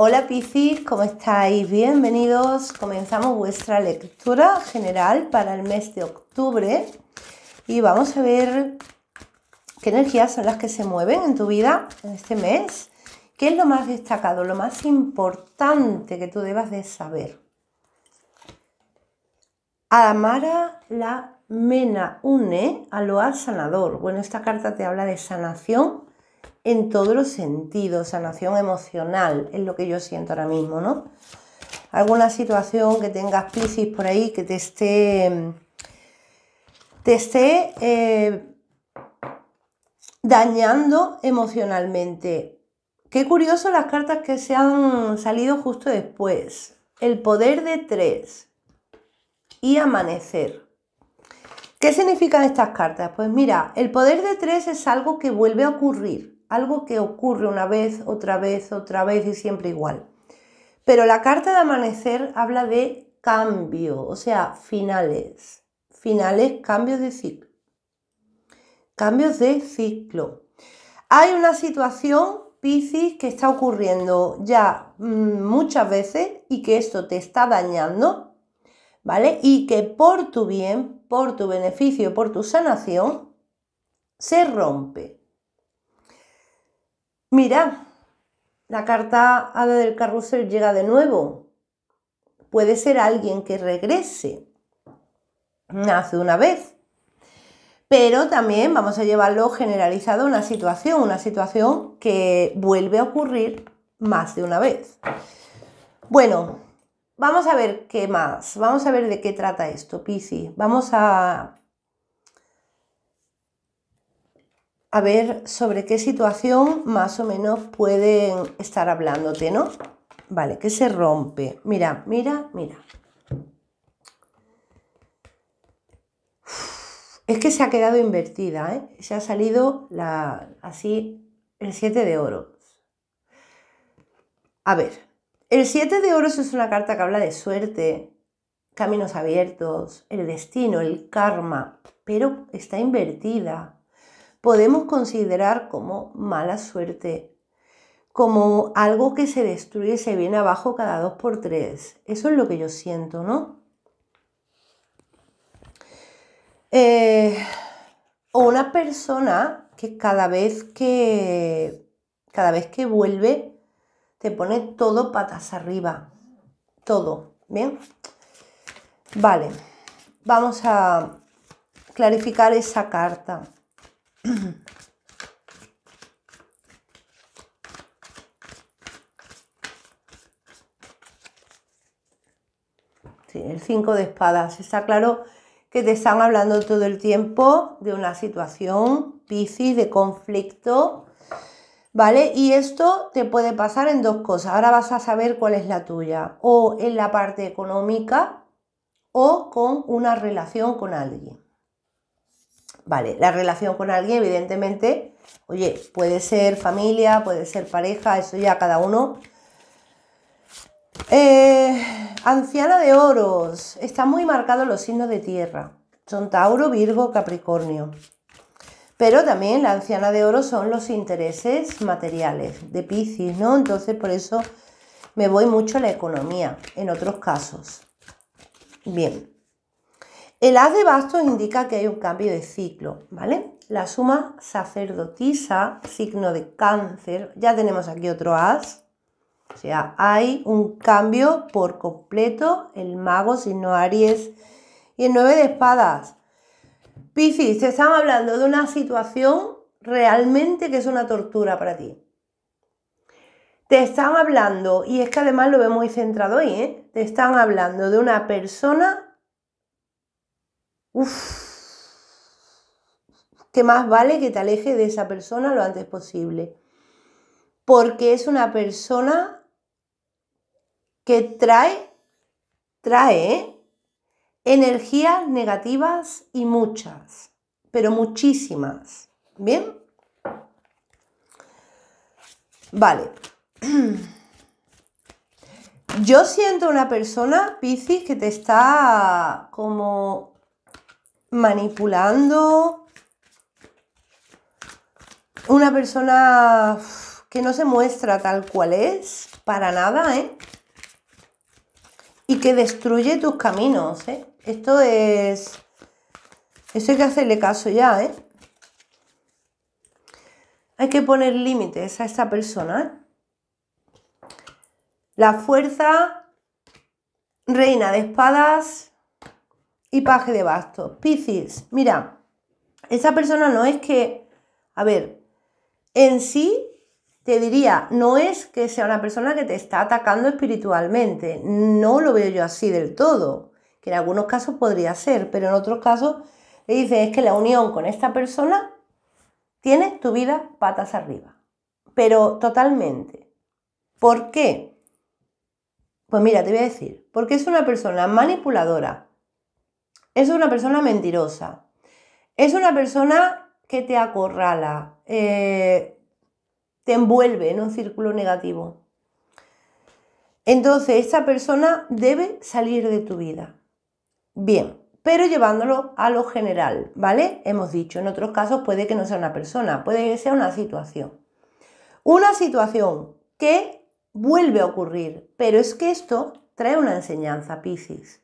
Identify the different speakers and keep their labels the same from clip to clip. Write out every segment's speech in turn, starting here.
Speaker 1: Hola Piscis, ¿cómo estáis? Bienvenidos. Comenzamos vuestra lectura general para el mes de octubre y vamos a ver qué energías son las que se mueven en tu vida en este mes. ¿Qué es lo más destacado, lo más importante que tú debas de saber? Amara la mena une a lo sanador. Bueno, esta carta te habla de sanación en todos los sentidos, sanación emocional, es lo que yo siento ahora mismo, ¿no? Alguna situación que tengas piscis por ahí, que te esté, te esté eh, dañando emocionalmente. Qué curioso las cartas que se han salido justo después. El poder de tres y amanecer. ¿Qué significan estas cartas? Pues mira, el poder de tres es algo que vuelve a ocurrir algo que ocurre una vez, otra vez, otra vez y siempre igual. Pero la carta de amanecer habla de cambio, o sea, finales, finales, cambios de ciclo. Cambios de ciclo. Hay una situación, Piscis, que está ocurriendo ya mm, muchas veces y que esto te está dañando, ¿vale? Y que por tu bien, por tu beneficio, por tu sanación, se rompe. Mira, la carta hada del carrusel llega de nuevo. Puede ser alguien que regrese. Nace una vez. Pero también vamos a llevarlo generalizado a una situación, una situación que vuelve a ocurrir más de una vez. Bueno, vamos a ver qué más, vamos a ver de qué trata esto, Pisi. Vamos a a ver sobre qué situación más o menos pueden estar hablándote, ¿no? Vale, que se rompe. Mira, mira, mira. Es que se ha quedado invertida, ¿eh? Se ha salido la, así el 7 de oro. A ver, el 7 de oro es una carta que habla de suerte, caminos abiertos, el destino, el karma, pero está invertida podemos considerar como mala suerte, como algo que se destruye se viene abajo cada dos por tres. Eso es lo que yo siento, ¿no? Eh, o una persona que cada vez que cada vez que vuelve te pone todo patas arriba. Todo. ¿Bien? Vale. Vamos a clarificar esa carta el 5 de espadas. Está claro que te están hablando todo el tiempo de una situación, piscis, de conflicto, ¿vale? Y esto te puede pasar en dos cosas. Ahora vas a saber cuál es la tuya. O en la parte económica o con una relación con alguien. Vale, la relación con alguien, evidentemente, oye, puede ser familia, puede ser pareja, eso ya cada uno. Eh, anciana de oros, están muy marcados los signos de tierra. Son Tauro, Virgo, Capricornio. Pero también la anciana de oro son los intereses materiales de Piscis, ¿no? Entonces por eso me voy mucho a la economía en otros casos. Bien. El as de bastos indica que hay un cambio de ciclo, ¿vale? La suma sacerdotisa, signo de cáncer, ya tenemos aquí otro as. o sea, hay un cambio por completo, el mago, signo Aries, y el nueve de espadas. Piscis, te están hablando de una situación realmente que es una tortura para ti. Te están hablando, y es que además lo vemos muy centrado ahí, ¿eh? te están hablando de una persona uff, que más vale que te alejes de esa persona lo antes posible. Porque es una persona que trae, trae ¿eh? energías negativas y muchas, pero muchísimas. ¿Bien? Vale. Yo siento una persona, Piscis, que te está como manipulando, una persona que no se muestra tal cual es, para nada, ¿eh? Y que destruye tus caminos, ¿eh? Esto es... Eso hay que hacerle caso ya, ¿eh? Hay que poner límites a esta persona. ¿eh? La fuerza, reina de espadas, y paje de bastos. Piscis, mira, esa persona no es que, a ver, en sí te diría, no es que sea una persona que te está atacando espiritualmente, no lo veo yo así del todo, que en algunos casos podría ser, pero en otros casos le dice es que la unión con esta persona tiene tu vida patas arriba, pero totalmente. ¿Por qué? Pues mira, te voy a decir, porque es una persona manipuladora, es una persona mentirosa. Es una persona que te acorrala, eh, te envuelve en un círculo negativo. Entonces, esta persona debe salir de tu vida. Bien, pero llevándolo a lo general, ¿vale? Hemos dicho, en otros casos puede que no sea una persona, puede que sea una situación. Una situación que vuelve a ocurrir, pero es que esto trae una enseñanza, Piscis.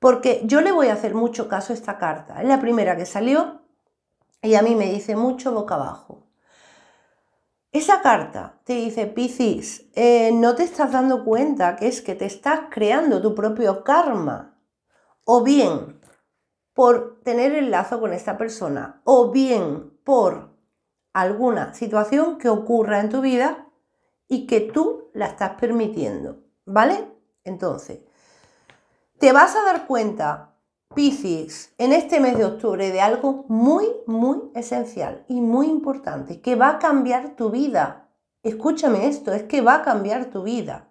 Speaker 1: Porque yo le voy a hacer mucho caso a esta carta. Es la primera que salió y a mí me dice mucho boca abajo. Esa carta te dice, Piscis, eh, no te estás dando cuenta que es que te estás creando tu propio karma. O bien por tener el lazo con esta persona, o bien por alguna situación que ocurra en tu vida y que tú la estás permitiendo. ¿Vale? Entonces, te vas a dar cuenta, Piscis, en este mes de octubre de algo muy, muy esencial y muy importante, que va a cambiar tu vida. Escúchame esto, es que va a cambiar tu vida.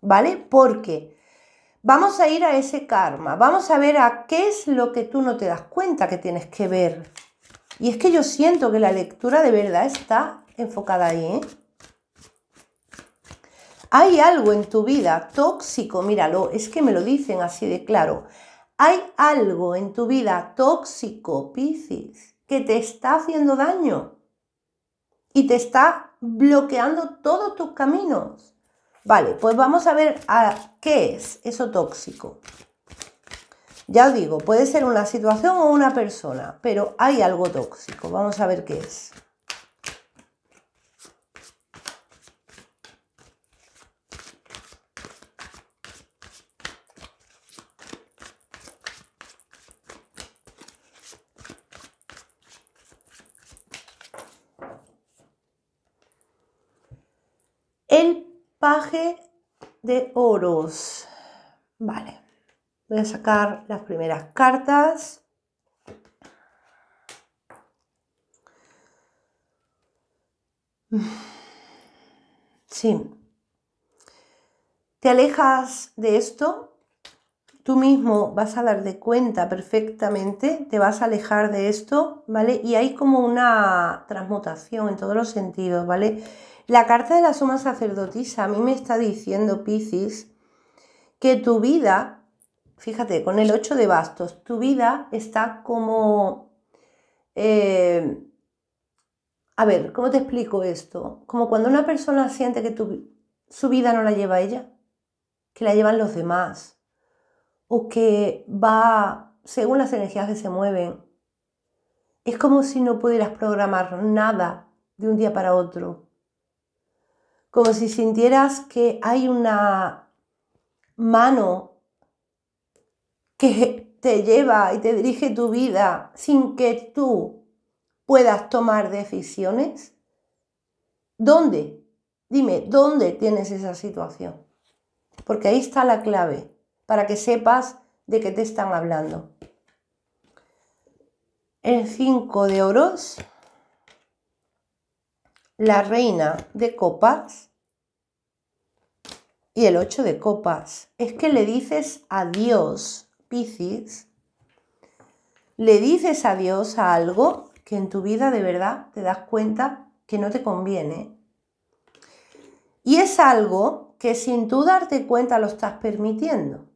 Speaker 1: ¿Vale? Porque vamos a ir a ese karma, vamos a ver a qué es lo que tú no te das cuenta que tienes que ver. Y es que yo siento que la lectura de verdad está enfocada ahí. ¿eh? Hay algo en tu vida tóxico, míralo, es que me lo dicen así de claro. Hay algo en tu vida tóxico, Piscis, que te está haciendo daño y te está bloqueando todos tus caminos. Vale, pues vamos a ver a qué es eso tóxico. Ya os digo, puede ser una situación o una persona, pero hay algo tóxico. Vamos a ver qué es. Paje de oros. Vale. Voy a sacar las primeras cartas. Sí. Te alejas de esto, tú mismo vas a dar de cuenta perfectamente, te vas a alejar de esto, ¿vale? Y hay como una transmutación en todos los sentidos, ¿vale? La carta de la suma sacerdotisa a mí me está diciendo, Piscis, que tu vida, fíjate, con el 8 de bastos, tu vida está como... Eh, a ver, ¿cómo te explico esto? Como cuando una persona siente que su vida no la lleva ella, que la llevan los demás, o que va según las energías que se mueven. Es como si no pudieras programar nada de un día para otro como si sintieras que hay una mano que te lleva y te dirige tu vida sin que tú puedas tomar decisiones. ¿Dónde? Dime, ¿dónde tienes esa situación? Porque ahí está la clave, para que sepas de qué te están hablando. El 5 de oros la reina de copas y el 8 de copas. Es que le dices adiós, Piscis. Le dices adiós a algo que en tu vida de verdad te das cuenta que no te conviene. Y es algo que sin tú darte cuenta lo estás permitiendo.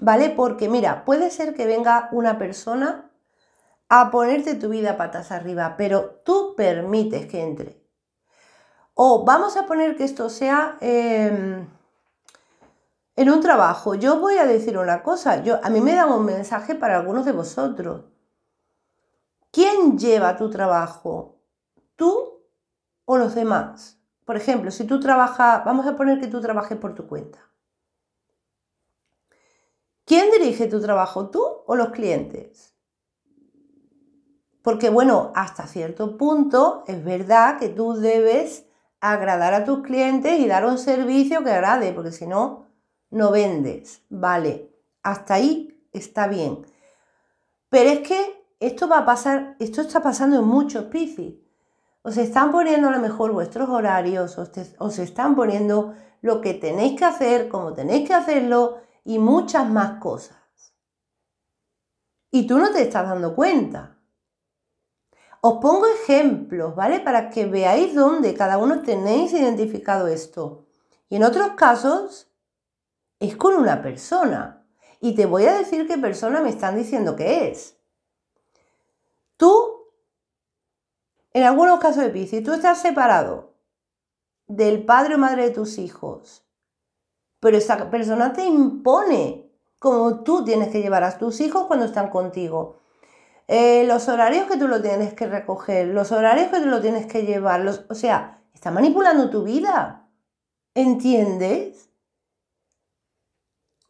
Speaker 1: ¿Vale? Porque mira, puede ser que venga una persona a ponerte tu vida patas arriba, pero tú permites que entre. O vamos a poner que esto sea em, en un trabajo. Yo voy a decir una cosa. Yo, a mí me dan un mensaje para algunos de vosotros. ¿Quién lleva tu trabajo? ¿Tú o los demás? Por ejemplo, si tú trabajas, vamos a poner que tú trabajes por tu cuenta. ¿Quién dirige tu trabajo? ¿Tú o los clientes? Porque bueno, hasta cierto punto es verdad que tú debes agradar a tus clientes y dar un servicio que agrade, porque si no, no vendes. Vale, hasta ahí está bien. Pero es que esto va a pasar, esto está pasando en muchos piscis. Os están poniendo a lo mejor vuestros horarios, os, os están poniendo lo que tenéis que hacer, cómo tenéis que hacerlo y muchas más cosas. Y tú no te estás dando cuenta. Os pongo ejemplos, ¿vale? Para que veáis dónde cada uno tenéis identificado esto. Y en otros casos es con una persona. Y te voy a decir qué persona me están diciendo que es. Tú, en algunos casos de Piscis, tú estás separado del padre o madre de tus hijos. Pero esa persona te impone cómo tú tienes que llevar a tus hijos cuando están contigo. Eh, los horarios que tú lo tienes que recoger, los horarios que tú lo tienes que llevar, o sea, está manipulando tu vida. ¿Entiendes?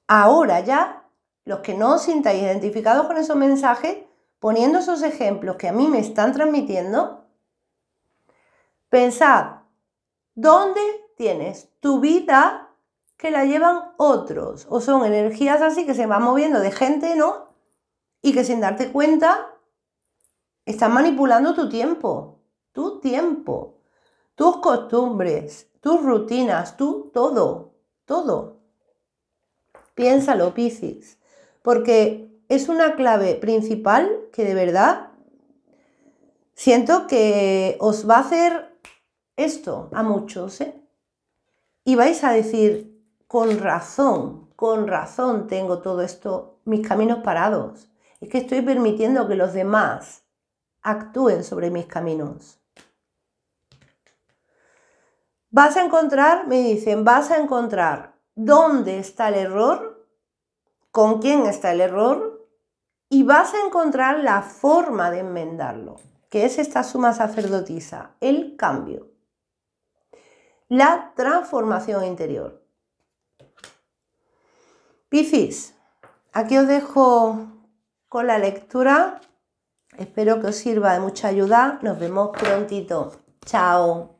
Speaker 1: Ahora ya, los que no os sintáis identificados con esos mensajes, poniendo esos ejemplos que a mí me están transmitiendo, pensad, ¿dónde tienes tu vida que la llevan otros? O son energías así que se van moviendo de gente, ¿no? Y que sin darte cuenta Estás manipulando tu tiempo, tu tiempo, tus costumbres, tus rutinas, tú todo, todo. Piénsalo, Piscis, porque es una clave principal que de verdad siento que os va a hacer esto a muchos, ¿eh? Y vais a decir, con razón, con razón tengo todo esto, mis caminos parados. Es que estoy permitiendo que los demás actúen sobre mis caminos. Vas a encontrar, me dicen, vas a encontrar dónde está el error, con quién está el error y vas a encontrar la forma de enmendarlo, que es esta suma sacerdotisa, el cambio, la transformación interior. Piscis, aquí os dejo con la lectura Espero que os sirva de mucha ayuda. Nos vemos prontito. Chao.